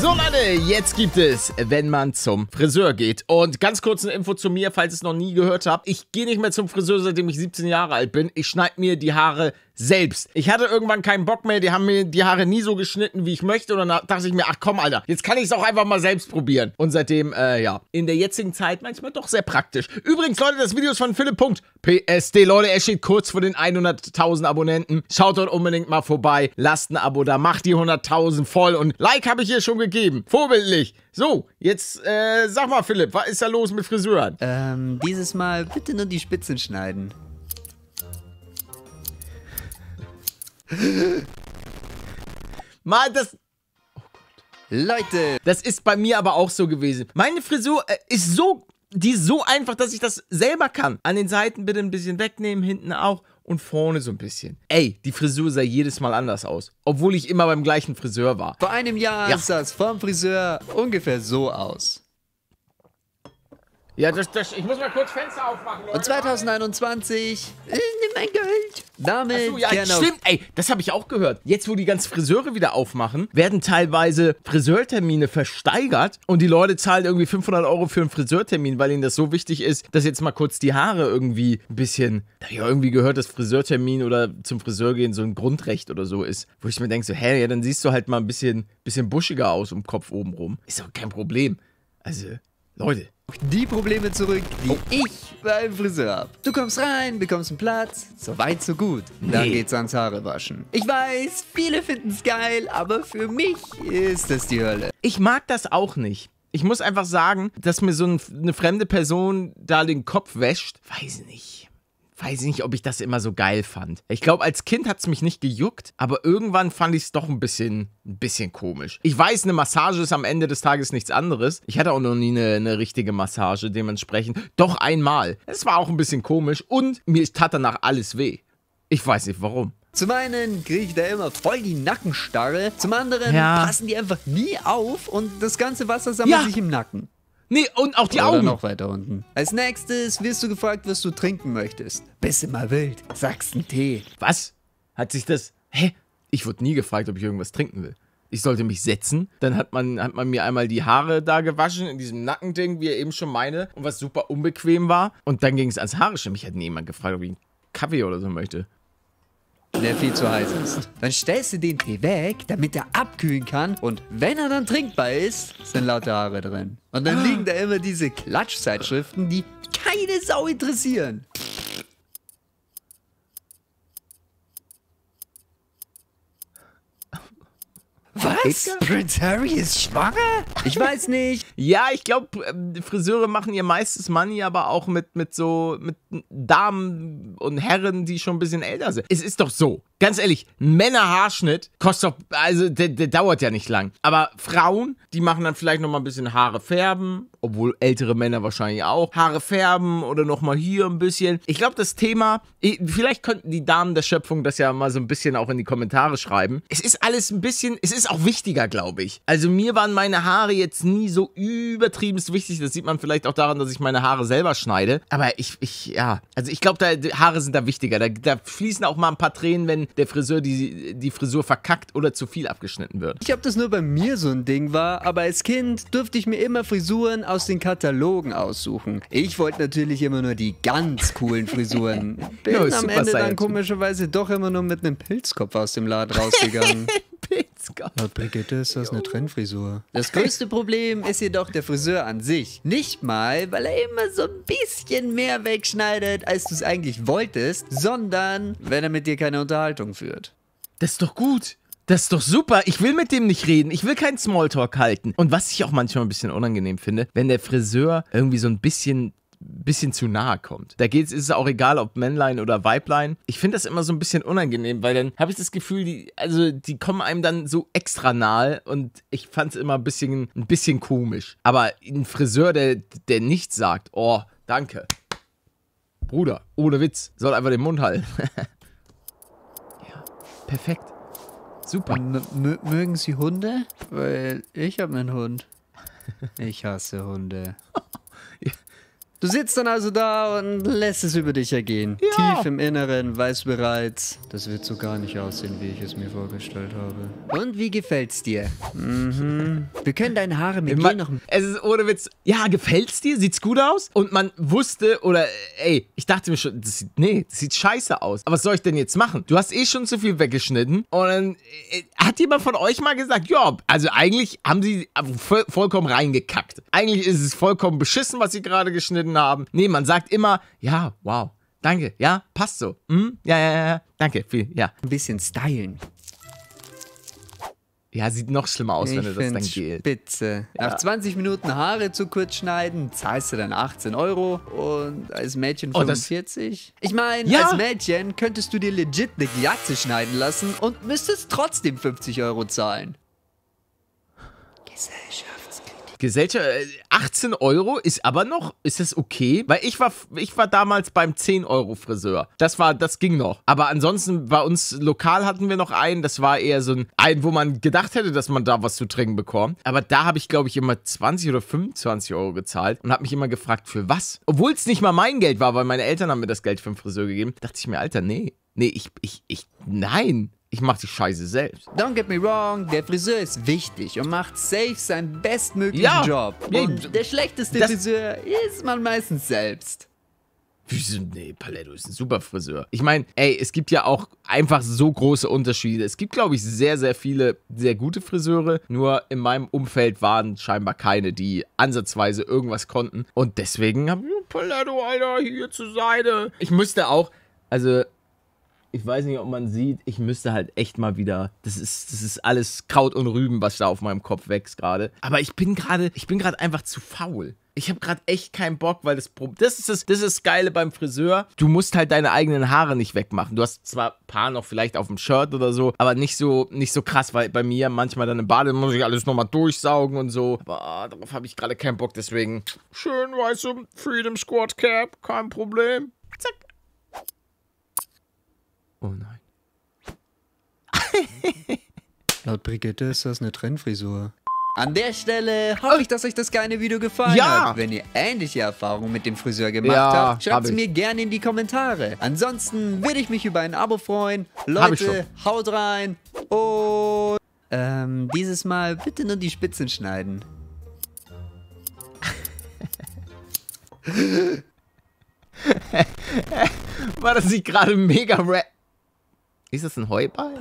So Leute, jetzt gibt es, wenn man zum Friseur geht. Und ganz kurz eine Info zu mir, falls ihr es noch nie gehört habt. Ich gehe nicht mehr zum Friseur, seitdem ich 17 Jahre alt bin. Ich schneide mir die Haare selbst. Ich hatte irgendwann keinen Bock mehr, die haben mir die Haare nie so geschnitten, wie ich möchte und dann dachte ich mir, ach komm, Alter, jetzt kann ich es auch einfach mal selbst probieren. Und seitdem, äh, ja, in der jetzigen Zeit manchmal doch sehr praktisch. Übrigens, Leute, das Video ist von Philipp.psd. Leute, er steht kurz vor den 100.000 Abonnenten. Schaut dort unbedingt mal vorbei, lasst ein Abo da, macht die 100.000 voll und Like habe ich hier schon gegeben. Vorbildlich. So, jetzt äh, sag mal, Philipp, was ist da los mit Friseuren? Ähm, dieses Mal bitte nur die Spitzen schneiden. Mal das... Oh Gott. Leute, das ist bei mir aber auch so gewesen. Meine Frisur äh, ist so... Die ist so einfach, dass ich das selber kann. An den Seiten bitte ein bisschen wegnehmen, hinten auch und vorne so ein bisschen. Ey, die Frisur sah jedes Mal anders aus, obwohl ich immer beim gleichen Friseur war. Vor einem Jahr ja. sah es vom Friseur ungefähr so aus. Ja, das, das, ich muss mal kurz Fenster aufmachen, Leute. Und 2021, äh, nimm mein Geld. Damit Ach so, ja, stimmt. Ey, das habe ich auch gehört. Jetzt, wo die ganzen Friseure wieder aufmachen, werden teilweise Friseurtermine versteigert und die Leute zahlen irgendwie 500 Euro für einen Friseurtermin, weil ihnen das so wichtig ist, dass jetzt mal kurz die Haare irgendwie ein bisschen... Da habe irgendwie gehört, dass Friseurtermin oder zum Friseur gehen so ein Grundrecht oder so ist. Wo ich mir denke so, hä, ja, dann siehst du halt mal ein bisschen, bisschen buschiger aus um Kopf oben rum. Ist doch kein Problem. Also... Leute, die Probleme zurück, die oh. ich beim Friseur habe. Du kommst rein, bekommst einen Platz, so weit, so gut. Dann nee. geht's ans Haare waschen. Ich weiß, viele finden's geil, aber für mich ist das die Hölle. Ich mag das auch nicht. Ich muss einfach sagen, dass mir so eine fremde Person da den Kopf wäscht, weiß nicht weiß ich nicht, ob ich das immer so geil fand. Ich glaube, als Kind hat es mich nicht gejuckt, aber irgendwann fand ich es doch ein bisschen, ein bisschen komisch. Ich weiß, eine Massage ist am Ende des Tages nichts anderes. Ich hatte auch noch nie eine, eine richtige Massage, dementsprechend. Doch einmal. Es war auch ein bisschen komisch und mir tat danach alles weh. Ich weiß nicht warum. Zum einen kriege ich da immer voll die Nackenstarre, zum anderen ja. passen die einfach nie auf und das ganze Wasser sammelt ja. sich im Nacken. Nee, und auch die Oder Augen. noch weiter unten. Als nächstes wirst du gefragt, was du trinken möchtest. Bist mal wild. Sachsen-Tee. Was? Hat sich das... Hä? Ich wurde nie gefragt, ob ich irgendwas trinken will. Ich sollte mich setzen. Dann hat man, hat man mir einmal die Haare da gewaschen, in diesem Nackending, wie er eben schon meine, und was super unbequem war. Und dann ging es ans Haare. Mich hat niemand gefragt, ob ich einen Kaffee oder so möchte der viel zu heiß ist. Dann stellst du den Tee weg, damit er abkühlen kann. Und wenn er dann trinkbar ist, sind lauter Haare drin. Und dann ah. liegen da immer diese Klatschzeitschriften, die keine Sau interessieren. Was? Edgar? Harry ist schwanger? Ich weiß nicht. ja, ich glaube, ähm, Friseure machen ihr meistes Money aber auch mit, mit so mit Damen und Herren, die schon ein bisschen älter sind. Es ist doch so. Ganz ehrlich, Männerhaarschnitt kostet doch, also der, der dauert ja nicht lang. Aber Frauen, die machen dann vielleicht nochmal ein bisschen Haare färben, obwohl ältere Männer wahrscheinlich auch. Haare färben oder nochmal hier ein bisschen. Ich glaube, das Thema, vielleicht könnten die Damen der Schöpfung das ja mal so ein bisschen auch in die Kommentare schreiben. Es ist alles ein bisschen, es ist auch wichtiger, glaube ich. Also mir waren meine Haare jetzt nie so übertriebenst wichtig. Das sieht man vielleicht auch daran, dass ich meine Haare selber schneide. Aber ich, ich, ja, also ich glaube, Haare sind da wichtiger. Da, da, fließen auch mal ein paar Tränen, wenn der Friseur die, die Frisur verkackt oder zu viel abgeschnitten wird. Ich habe das nur bei mir so ein Ding war, aber als Kind durfte ich mir immer Frisuren aus den Katalogen aussuchen. Ich wollte natürlich immer nur die ganz coolen Frisuren. Bin no, am Ende dann komischerweise doch immer nur mit einem Pilzkopf aus dem Laden rausgegangen. Laut Brigitte ist das eine Trendfrisur. Das größte Problem ist jedoch der Friseur an sich. Nicht mal, weil er immer so ein bisschen mehr wegschneidet, als du es eigentlich wolltest, sondern wenn er mit dir keine Unterhaltung führt. Das ist doch gut. Das ist doch super. Ich will mit dem nicht reden. Ich will keinen Smalltalk halten. Und was ich auch manchmal ein bisschen unangenehm finde, wenn der Friseur irgendwie so ein bisschen bisschen zu nahe kommt. Da geht's, ist es auch egal, ob Männlein oder Weiblein. Ich finde das immer so ein bisschen unangenehm, weil dann habe ich das Gefühl, die, also die kommen einem dann so extra nahe und ich fand es immer ein bisschen, ein bisschen komisch. Aber ein Friseur, der, der nicht sagt, oh, danke. Bruder, ohne Witz, soll einfach den Mund halten. ja, perfekt. Super. M mögen Sie Hunde? Weil ich habe einen Hund. Ich hasse Hunde. Du sitzt dann also da und lässt es über dich ergehen. Ja. Tief im Inneren weißt bereits, das wird so gar nicht aussehen, wie ich es mir vorgestellt habe. Und wie gefällt's dir? Mhm. Wir können deine Haare mit mir noch... Es ist ohne Witz... Ja, gefällt's dir? Sieht's gut aus? Und man wusste oder... Ey, ich dachte mir schon, das sieht... Nee, das sieht scheiße aus. Aber was soll ich denn jetzt machen? Du hast eh schon zu viel weggeschnitten. Und dann... Äh, hat jemand von euch mal gesagt, ja, also eigentlich haben sie vollkommen reingekackt. Eigentlich ist es vollkommen beschissen, was sie gerade geschnitten geschnitten haben. Nee, man sagt immer, ja, wow, danke, ja, passt so. Hm? Ja, ja, ja, danke, viel, ja. Ein bisschen stylen. Ja, sieht noch schlimmer aus, ich wenn du das dann gehst. Spitze. Ja. Nach 20 Minuten Haare zu kurz schneiden, zahlst du dann 18 Euro und als Mädchen 45. Oh, ich meine, ja. als Mädchen könntest du dir legit eine Glatze schneiden lassen und müsstest trotzdem 50 Euro zahlen. Gesellschaft, 18 äh, Euro ist aber noch, ist das okay? Weil ich war, ich war damals beim 10 Euro Friseur. Das war, das ging noch. Aber ansonsten bei uns lokal hatten wir noch einen, das war eher so ein, ein wo man gedacht hätte, dass man da was zu trinken bekommt. Aber da habe ich, glaube ich, immer 20 oder 25 Euro gezahlt und habe mich immer gefragt, für was? Obwohl es nicht mal mein Geld war, weil meine Eltern haben mir das Geld für den Friseur gegeben. Dachte ich mir, Alter, nee. Nee, ich, ich, ich, nein ich mach die Scheiße selbst. Don't get me wrong, der Friseur ist wichtig und macht safe seinen bestmöglichen ja. Job. Und ja, der schlechteste Friseur ist man meistens selbst. Nee, Paletto ist ein super Friseur. Ich meine, ey, es gibt ja auch einfach so große Unterschiede. Es gibt, glaube ich, sehr, sehr viele sehr gute Friseure. Nur in meinem Umfeld waren scheinbar keine, die ansatzweise irgendwas konnten. Und deswegen haben wir Paletto, Alter, hier zur Seite. Ich müsste auch, also ich weiß nicht, ob man sieht, ich müsste halt echt mal wieder. Das ist, das ist alles Kraut und Rüben, was da auf meinem Kopf wächst gerade. Aber ich bin gerade, ich bin gerade einfach zu faul. Ich habe gerade echt keinen Bock, weil das das ist das, das ist das Geile beim Friseur. Du musst halt deine eigenen Haare nicht wegmachen. Du hast zwar ein paar noch vielleicht auf dem Shirt oder so, aber nicht so nicht so krass, weil bei mir manchmal dann im Bade muss ich alles nochmal durchsaugen und so. Aber darauf habe ich gerade keinen Bock, deswegen schön weiße Freedom Squad Cap, kein Problem. Oh nein. Laut Brigitte ist das eine Trennfrisur. An der Stelle hoffe ich, dass euch das kleine Video gefallen ja. hat. Wenn ihr ähnliche Erfahrungen mit dem Friseur gemacht ja, habt, schreibt es mir gerne in die Kommentare. Ansonsten würde ich mich über ein Abo freuen. Leute, haut rein und ähm, dieses Mal bitte nur die Spitzen schneiden. War das nicht gerade mega rap? Ist das ein Heuball?